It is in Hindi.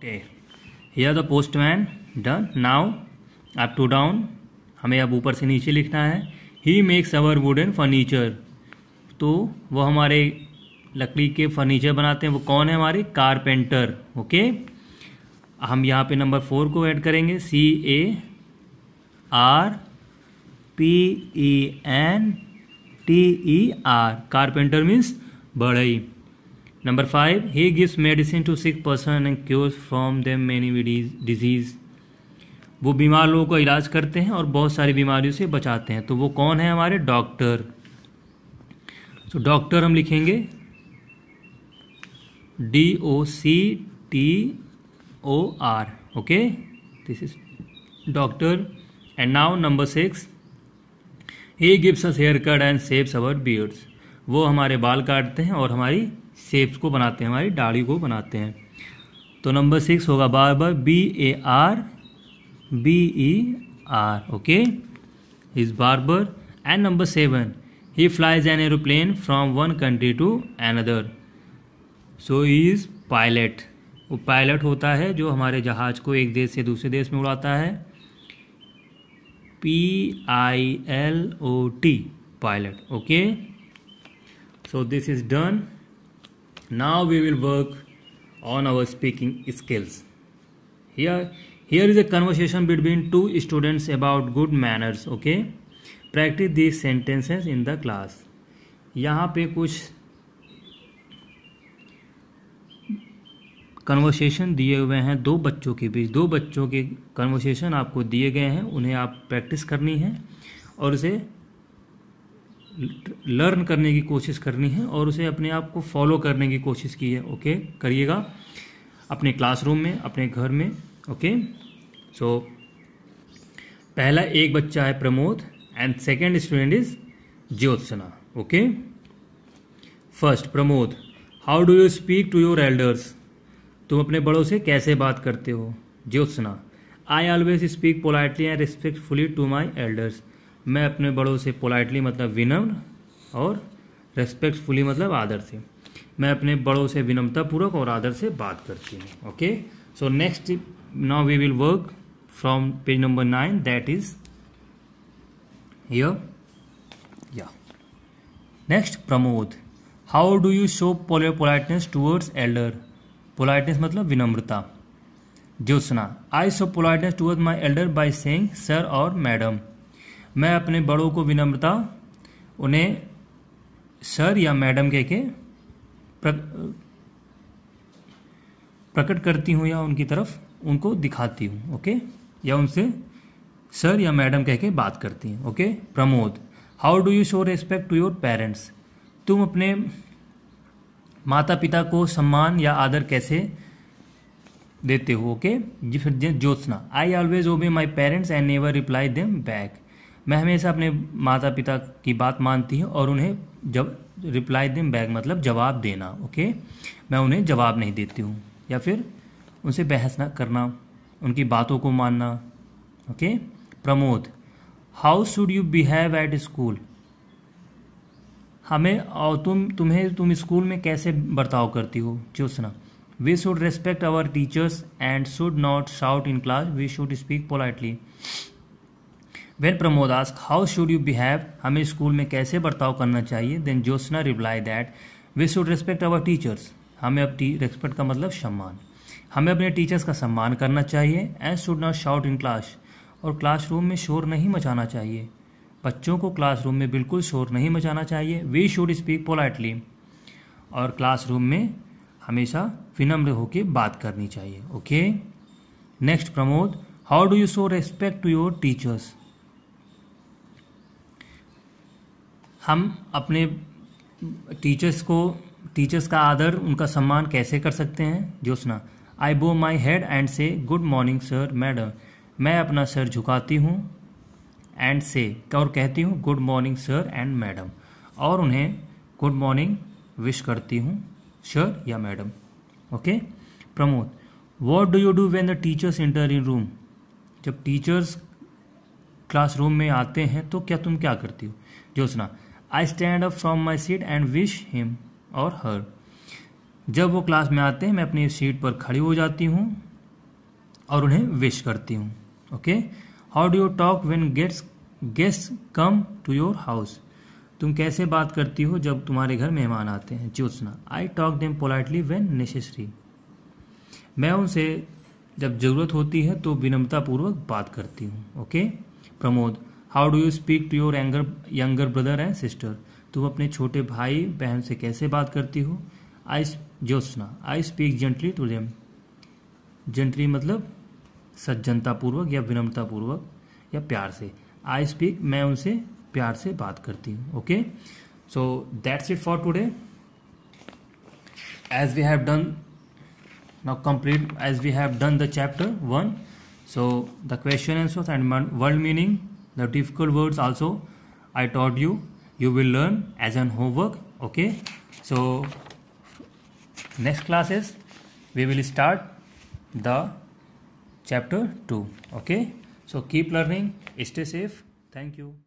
okay here the postman done now up to down हमें अब ऊपर से नीचे लिखना है he makes our wooden furniture तो वो हमारे लकड़ी के फर्नीचर बनाते हैं वो कौन है हमारे कारपेंटर ओके हम यहाँ पे नंबर फोर को ऐड करेंगे C A R P E N T E R carpenter means बढ़ई number five he gives medicine to sick person and cure from them many disease वो बीमार लोगों का इलाज करते हैं और बहुत सारी बीमारियों से बचाते हैं तो वो कौन है हमारे डॉक्टर तो डॉक्टर हम लिखेंगे D O C T O R okay this is doctor and now number six he gives us hair cut and saves our beards वो हमारे बाल काटते हैं और हमारी शेप्स को बनाते हैं हमारी दाढ़ी को बनाते हैं तो नंबर सिक्स होगा barber B A R B E R okay is barber and number seven he flies an aeroplane from one country to another so is pilot वो पायलट होता है जो हमारे जहाज़ को एक देश से दूसरे देश में उड़ाता है P I L O T pilot okay so this is done now we will work on our speaking skills here here is a conversation between two students about good manners okay practice these sentences in the class yahan pe kuch conversation दिए हुए हैं दो बच्चों के बीच दो बच्चों के कन्वर्सेशन आपको दिए गए हैं उन्हें आप प्रैक्टिस करनी है और उसे लर्न करने की कोशिश करनी है और उसे अपने आप को फॉलो करने की कोशिश की है ओके करिएगा अपने क्लासरूम में अपने घर में ओके सो so, पहला एक बच्चा है Pramod and second student is Jyotsna okay first Pramod how do you speak to your elders तुम अपने बड़ों से कैसे बात करते हो Jyotsna I always speak politely and respectfully to my elders मैं अपने बड़ों से पोलाइटली मतलब विनम्र और रेस्पेक्टफुली मतलब आदर से मैं अपने बड़ों से विनम्रतापूर्वक और आदर से बात करती हूँ okay so next now we will work from page number nine that is या next Pramod how do you show politeness towards elder politeness मतलब विनम्रता Jyotsna I show politeness toward my elder by saying sir और मैडम मैं अपने बड़ों को विनम्रता उन्हें सर या मैडम कह के प्रकट करती हूँ या उनकी तरफ उनको दिखाती हूँ ओके या उनसे सर या मैडम कह के बात करती हैं okay Pramod how do you show respect to your parents तुम अपने माता पिता को सम्मान या आदर कैसे देते हो ओके फिर Jyotsna I always obey my parents and never reply them back मैं हमेशा अपने माता पिता की बात मानती हूँ और उन्हें जब रिप्लाई दें बैग मतलब जवाब देना ओके मैं उन्हें जवाब नहीं देती हूँ या फिर उनसे बहस ना करना उनकी बातों को मानना okay Pramod how should you behave at school हमें और तुम तुम्हें तुम स्कूल में कैसे बर्ताव करती हो सुना we should respect our teachers and should not shout in class we should speak politely when Pramod ask how should you behave हमें स्कूल में कैसे बर्ताव करना चाहिए then Jyotsna reply that we should respect our teachers हमें अब रेस्पेक्ट का मतलब सम्मान हमें अपने टीचर्स का सम्मान करना चाहिए and should not shout in class और क्लासरूम में शोर नहीं मचाना चाहिए बच्चों को क्लासरूम में बिल्कुल शोर नहीं मचाना चाहिए वी शुड स्पीक पोलाइटली और क्लासरूम में हमेशा विनम्र होकर बात करनी चाहिए okay next Pramod how do you show respect to your teachers हम अपने टीचर्स को टीचर्स का आदर उनका सम्मान कैसे कर सकते हैं Jyotsna I bow my head and say good morning sir madam मैं अपना सर झुकाती हूँ एंड से और कहती हूँ good morning sir and madam और उन्हें गुड मॉर्निंग विश करती हूँ सर या madam okay Pramod what do you do when the teachers enter in room जब टीचर्स क्लासरूम में आते हैं तो क्या तुम क्या करती हो Jyotsna I stand up from my seat and wish him or her जब वो क्लास में आते हैं मैं अपनी सीट पर खड़ी हो जाती हूँ और उन्हें विश करती हूँ okay how do you talk when guests guest come to your house तुम कैसे बात करती हो जब तुम्हारे घर मेहमान आते हैं Jyotsna I talk them politely when necessary मैं उनसे जब ज़रूरत होती है तो विनम्रतापूर्वक बात करती हूँ okay Pramod how do you speak to your younger younger brother and sister तुम अपने छोटे भाई बहन से कैसे बात करती हो I Jyotsna I speak gently to them gently मतलब सज्जनतापूर्वक या विनम्रतापूर्वक या प्यार से आई स्पीक मैं उनसे प्यार से बात करती हूँ okay so that's it for today as we have done now complete as we have done the chapter one so the question answer and word meaning the difficult words also i taught you you will learn as an homework okay so next classes we will start the chapter 2 okay so keep learning stay safe thank you